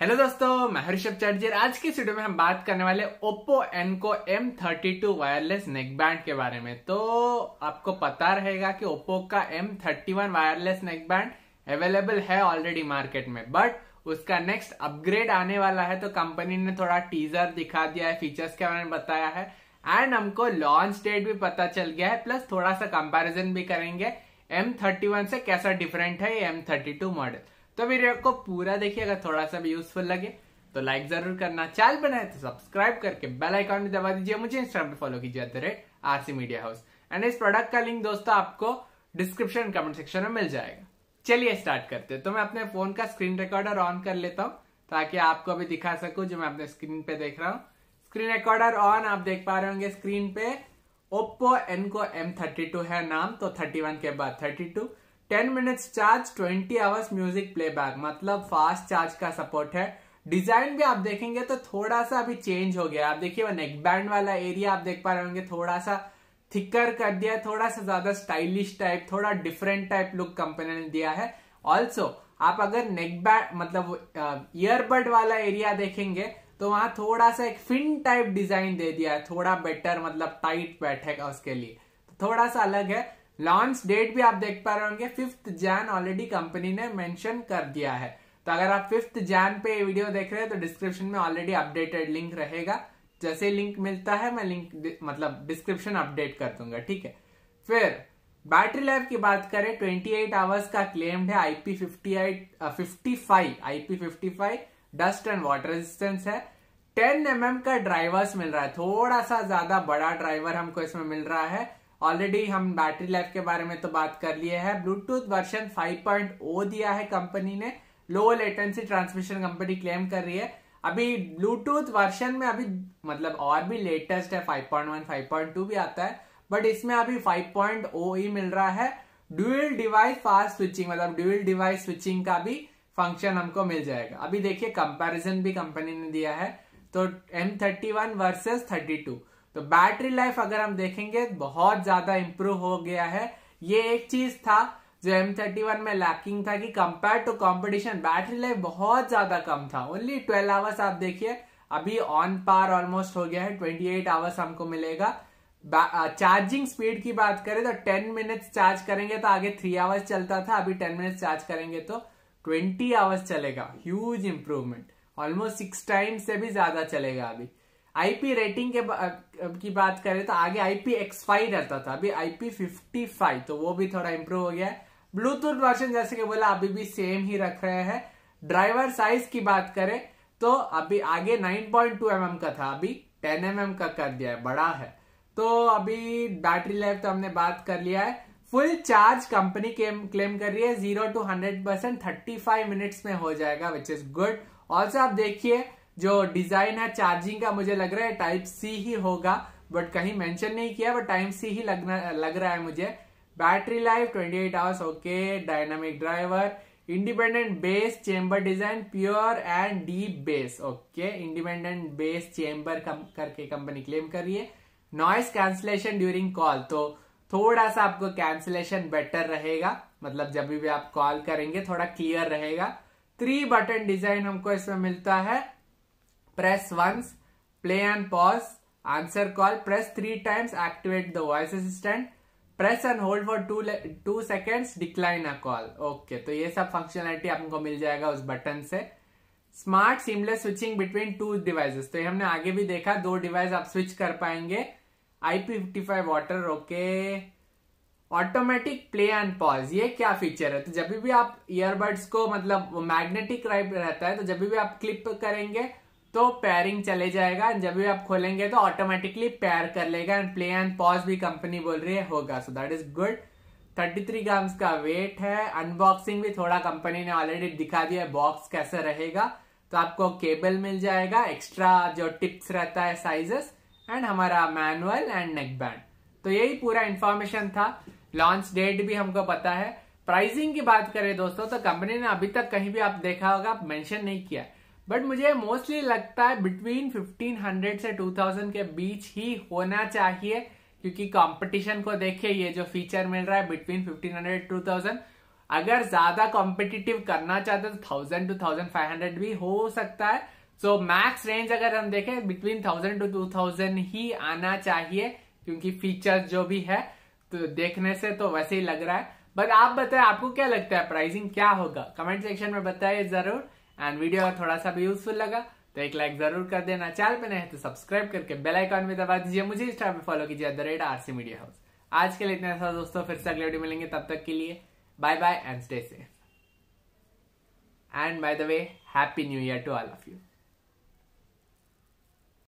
hello दोस्तों मैं हरिषभ चैटर्जी आज की वीडियो में हम बात करने वाले Oppo Enco M thirty two wireless neck band के बारे में तो आपको पता रहेगा कि ओप्पो का M thirty one wireless neck band available है ऑलरेडी मार्केट में बट उसका नेक्स्ट अपग्रेड आने वाला है तो कंपनी ने थोड़ा टीजर दिखा दिया है फीचर्स के बारे में बताया है एंड हमको लॉन्च डेट भी पता चल गया है प्लस थोड़ा सा कंपेरिजन भी करेंगे एम थर्टी वन से कैसा डिफरेंट है ये एम थर्टी टू मॉडल तो वीडियो को पूरा देखिए अगर थोड़ा सा भी यूजफुल लगे तो लाइक जरूर करना चैनल बनाए तो सब्सक्राइब करके बेल आइकॉन भी दबा दीजिए मुझे इंस्टाग्राम पे फॉलो कीजिए at the rate RC media house and इस प्रोडक्ट का लिंक दोस्तों आपको डिस्क्रिप्शन कमेंट सेक्शन में मिल जाएगा चलिए स्टार्ट करते हैं तो मैं अपने फोन का स्क्रीन रिकॉर्डर ऑन कर लेता हूँ ताकि आपको भी दिखा सकू जो मैं अपने स्क्रीन पे देख रहा हूँ स्क्रीन रिकॉर्डर ऑन आप देख पा रहे होंगे स्क्रीन पे Oppo Enco M thirty two है नाम तो थर्टी वन के बाद thirty two ten minutes charge twenty hours music playback मतलब फास्ट चार्ज का सपोर्ट है डिजाइन भी आप देखेंगे तो थोड़ा सा अभी चेंज हो गया आप देखिए वो नेक बैंड वाला एरिया आप देख पा रहे होंगे थोड़ा सा थिकर कर दिया है थोड़ा सा ज्यादा स्टाइलिश टाइप थोड़ा डिफरेंट टाइप लुक कंपनी ने दिया है ऑल्सो आप अगर नेक बैंड मतलब ईयरबड वाला एरिया देखेंगे तो वहां थोड़ा सा एक फिन टाइप डिजाइन दे दिया है थोड़ा बेटर मतलब टाइट बैठेगा उसके लिए तो थोड़ा सा अलग है लॉन्च डेट भी आप देख पा रहे होंगे फिफ्थ जैन ऑलरेडी कंपनी ने मेंशन कर दिया है तो अगर आप फिफ्थ जैन पे वीडियो देख रहे हैं तो डिस्क्रिप्शन में ऑलरेडी अपडेटेड लिंक रहेगा जैसे लिंक मिलता है मैं लिंक मतलब डिस्क्रिप्शन अपडेट कर दूंगा ठीक है फिर बैटरी लाइफ की बात करें ट्वेंटी एट आवर्स का क्लेम्ड है IP fifty eight fifty five IP fifty five dust and water resistance है 10 एम mm का ड्राइवर्स मिल रहा है थोड़ा सा ज्यादा बड़ा ड्राइवर हमको इसमें मिल रहा है ऑलरेडी हम बैटरी लाइफ के बारे में तो बात कर लिए है ब्लूटूथ वर्जन 5.0 दिया है कंपनी ने low latency transmission company claim कर रही है अभी ब्लूटूथ वर्जन में अभी मतलब और भी लेटेस्ट है 5.1 5.2 भी आता है बट इसमें अभी 5.0 ही मिल रहा है ड्यूअल डिवाइस फास्ट स्विचिंग मतलब ड्यूल डिवाइस स्विचिंग का भी फंक्शन हमको मिल जाएगा अभी देखिए कंपेरिजन भी कंपनी ने दिया है तो M thirty versus versus two तो बैटरी लाइफ अगर हम देखेंगे बहुत ज्यादा इंप्रूव हो गया है ये एक चीज था जो M31 में लैकिंग था कि compare to competition battery life बहुत ज्यादा कम था ओनली 12 आवर्स आप देखिए अभी ऑन पार ऑलमोस्ट हो गया है 28 आवर्स हमको मिलेगा चार्जिंग स्पीड की बात करें तो 10 मिनट्स चार्ज करेंगे तो आगे 3 आवर्स चलता था अभी 10 मिनट्स चार्ज करेंगे तो 20 आवर्स चलेगा huge improvement almost six time से भी ज्यादा चलेगा अभी आईपी रेटिंग के बा, की बात करें तो आगे आईपी एक्स फाइव रहता था अभी आईपी फिफ्टी फाइव तो वो भी थोड़ा इंप्रूव हो गया है ब्लूटूथ वर्जन जैसे कि बोला अभी भी सेम ही रख रहे हैं ड्राइवर साइज की बात करें तो अभी आगे 9.2 पॉइंट mm का था अभी 10 mm का कर दिया है बड़ा है तो अभी बैटरी लाइफ तो हमने बात कर लिया है फुल चार्ज कंपनी क्लेम कर रही है zero to hundred percent thirty five minutes में हो जाएगा विच इज गुड ऑल्सो आप देखिए जो डिजाइन है चार्जिंग का मुझे लग रहा है टाइप सी ही होगा बट कहीं मेंशन नहीं किया बट टाइप सी ही लगना लग रहा है मुझे battery life 28 eight hours okay dynamic driver independent bass chamber design pure and deep bass okay independent bass chamber करके कंपनी क्लेम कर रही है नॉइस कैंसलेशन ड्यूरिंग कॉल तो थोड़ा सा आपको कैंसलेशन बेटर रहेगा मतलब जब भी आप कॉल करेंगे थोड़ा क्लियर रहेगा थ्री बटन डिजाइन हमको इसमें मिलता है press once, play and pause, answer call, press 3 times, activate the voice assistant, press and hold for two two seconds decline a call okay तो ये सब फंक्शनलिटी आपको मिल जाएगा उस बटन से smart seamless switching between two devices तो ये हमने आगे भी देखा दो डिवाइस आप स्विच कर पाएंगे IP fifty five water okay automatic play and pause ये क्या फीचर है तो जब भी आप ईयरबड्स को मतलब मैग्नेटिक रहता है तो जब भी आप क्लिप करेंगे तो पेयरिंग चले जाएगा जब भी आप खोलेंगे तो ऑटोमेटिकली पेयर कर लेगा एंड प्ले एंड पॉज भी कंपनी बोल रही है होगा so that is good 33 grams का वेट है अनबॉक्सिंग भी थोड़ा कंपनी ने ऑलरेडी दिखा दिया है बॉक्स कैसे रहेगा तो आपको केबल मिल जाएगा एक्स्ट्रा जो टिप्स रहता है साइजेस एंड हमारा मैनुअल एंड नेक बैंड तो यही पूरा इन्फॉर्मेशन था लॉन्च डेट भी हमको पता है प्राइसिंग की बात करें दोस्तों तो कंपनी ने अभी तक कहीं भी आप देखा होगा मेंशन नहीं किया है बट मुझे मोस्टली लगता है बिटवीन 1500 से 2000 के बीच ही होना चाहिए क्योंकि कंपटीशन को देखिए ये जो फीचर मिल रहा है बिटवीन 1500 2000 अगर ज्यादा कॉम्पिटिटिव करना चाहते तो thousand to thousand five hundred भी हो सकता है सो मैक्स रेंज अगर हम देखें between thousand to two thousand ही आना चाहिए क्योंकि फीचर जो भी है तो देखने से तो वैसे ही लग रहा है बट आप बताए आपको क्या लगता है प्राइसिंग क्या होगा कमेंट सेक्शन में बताइए जरूर एंड वीडियो अगर थोड़ा सा भी यूजफुल लगा तो एक लाइक जरूर कर देना चैनल पे नए तो सब्सक्राइब करके बेल आइकॉन भी दबा दीजिए मुझे इंस्टा पे फॉलो कीजिए the rate RC media house आज के लिए इतना था दोस्तों फिर से अगले वीडियो मिलेंगे तब तक के लिए bye bye and stay safe and by the way happy new year to all of you